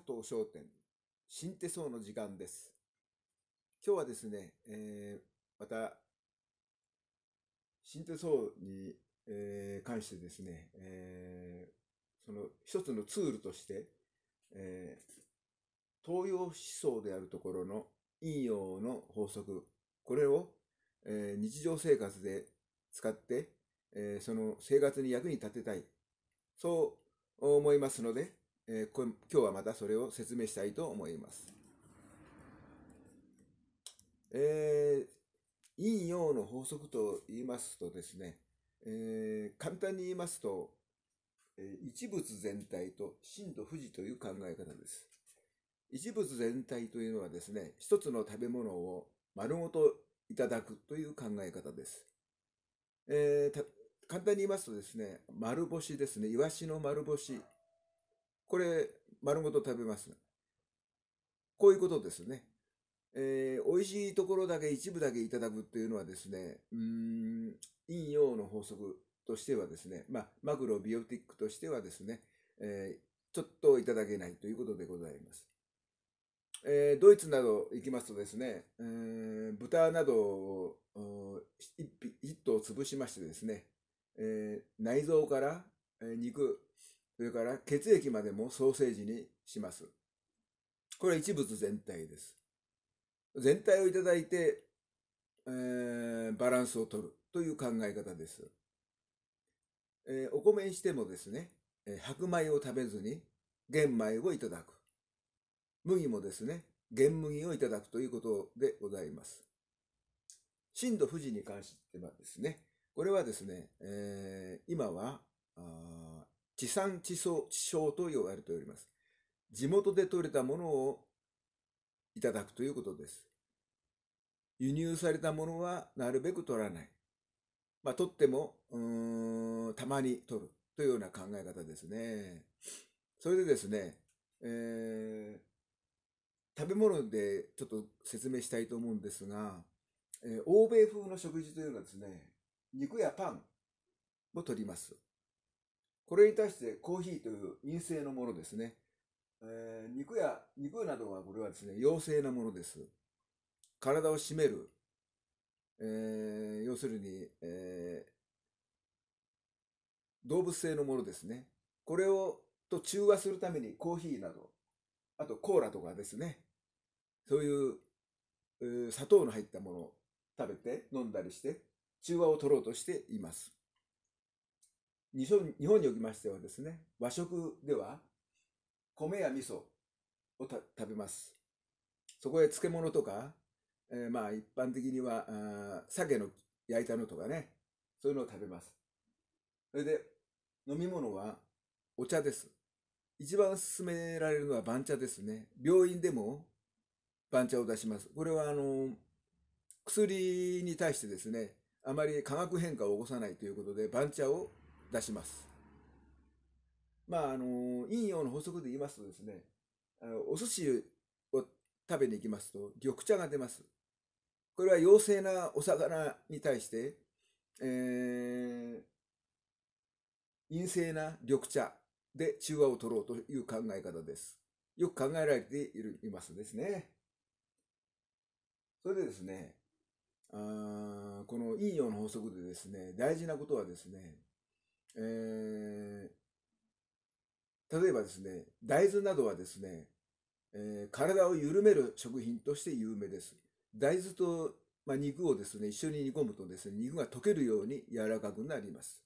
佐藤商店新手相の時間です。今日はですね、えー、また新手相に、えー、関してですね、えー、その一つのツールとして、え東洋思想であるところの陰陽の法則これを、え日常生活で使って、えその生活に役に立てたいそう思いますので、えー、今日はまたそれを説明したいと思います。えー、陰陽の法則と言いますとですね、えー、簡単に言いますと、え一物全体と真と富士という考え方です。一物全体というのはですね、一つの食べ物を丸ごといただくという考え方です。えー、簡単に言いますとですね、丸干しですね、イワシの丸干しこれ、丸ごと食べます。こういうことですね。えー、美味しいところだけ一部だけいただくというのはですね、うん、陰陽の法則としてはですね、まあ、マクロビオティックとしてはですね、えー、ちょっといただけないということでございます。えー、ドイツなど行きますとですね、えー、豚などを一頭潰しましてですね、えー、内臓から肉、それから血液までもソーセージにします。これは一物全体です。全体をいただいて、えー、バランスをとるという考え方です。えー、お米にしてもですね、えー、白米を食べずに玄米をいただく。麦もですね、玄麦をいただくということでございます。震度富士に関してはですね、これはですね、えー、今は地産地消地消と呼ばれております。地元で採れたものをいただくということです。輸入されたものはなるべく取らない。まあ、取っても、うん、たまに取るというような考え方ですね。それでですね、えー、食べ物でちょっと説明したいと思うんですが、えー、欧米風の食事というのはですね、肉やパンを取ります。これに対してコーヒーという陰性のものですね。えー、肉や、肉などはこれはですね、陽性なものです。体を締める。えー、要するに、えー、動物性のものですね。これを、と中和するためにコーヒーなど、あとコーラとかですね。そういう、えー、砂糖の入ったものを食べて飲んだりして、中和を取ろうとしています。日本におきましてはですね和食では米や味噌を食べますそこへ漬物とか、えー、まあ一般的にはあ鮭の焼いたのとかねそういうのを食べますそれで飲み物はお茶です一番勧められるのは番茶ですね病院でも番茶を出しますこれはあの薬に対してですねあまり化学変化を起こさないということで番茶を出します。まあ、あの、陰陽の法則で言いますとですね、あのお寿司を食べに行きますと、緑茶が出ます。これは陽性なお魚に対して、えー、陰性な緑茶で中和を取ろうという考え方です。よく考えられているいますですね。それでですね、あこの陰陽の法則でですね、大事なことはですね、え例えばですね、大豆などはですね、えー、体を緩める食品として有名です。大豆と、まあ、肉をですね、一緒に煮込むとですね、肉が溶けるように柔らかくなります。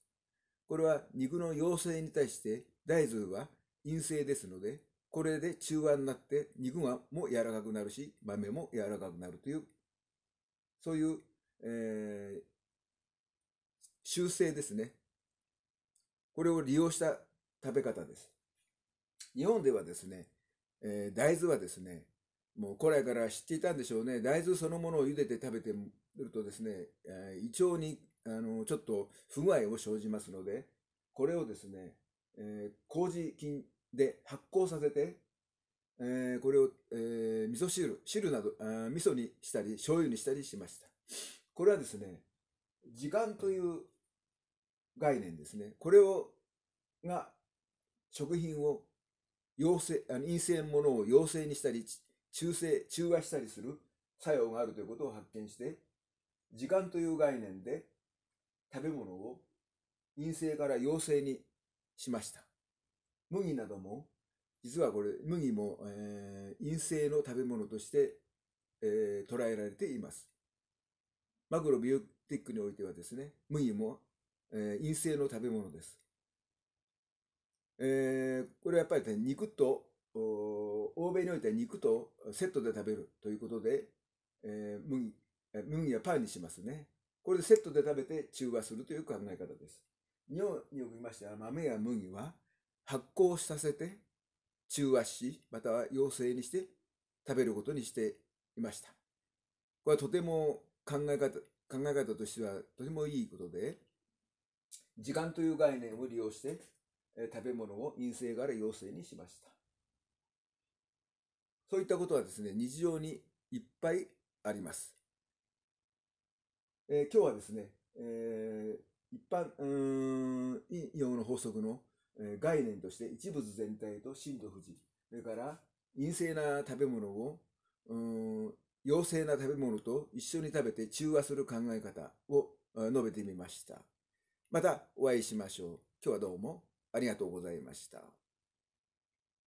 これは肉の陽性に対して大豆は陰性ですので、これで中和になって肉がも柔らかくなるし、豆も柔らかくなるという、そういう、えー、修正ですね。これを利用した食べ方です。日本ではですね、えー、大豆はですね、もう古来から知っていたんでしょうね、大豆そのものを茹でて食べてるとですね、え胃腸にあのちょっと不具合を生じますので、これをですね、えー、麹菌で発酵させて、えー、これを、えー、味噌汁、汁など、あ味噌にしたり、醤油にしたりしました。これはですね、時間という概念ですね。これを、が、食品を陽性、あの陰性ものを陽性にしたり、中性、中和したりする作用があるということを発見して、時間という概念で食べ物を陰性から陽性にしました。麦なども、実はこれ、麦も、えー、陰性の食べ物として、えー、捉えられています。マクロビューティックにおいてはですね、麦もえー、陰性の食べ物です。えー、これはやっぱり、ね、肉と欧米においては肉とセットで食べるということで、えー、麦麦やパンにしますね。これでセットで食べて中和するという考え方です。日本におきましては豆や麦は発酵させて中和し、または陽性にして食べることにしていました。これはとても考え方、考え方としてはとてもいいことで、時間という概念を利用して、え食べ物を陰性から陽性にしました。そういったことはですね、日常にいっぱいあります。えー、今日はですね、えー、一般、う陰陽の法則の、えー、概念として、一物全体と心と不士。それから陰性な食べ物を、うん陽性な食べ物と一緒に食べて中和する考え方を述べてみました。またお会いしましょう。今日はどうもありがとうございました。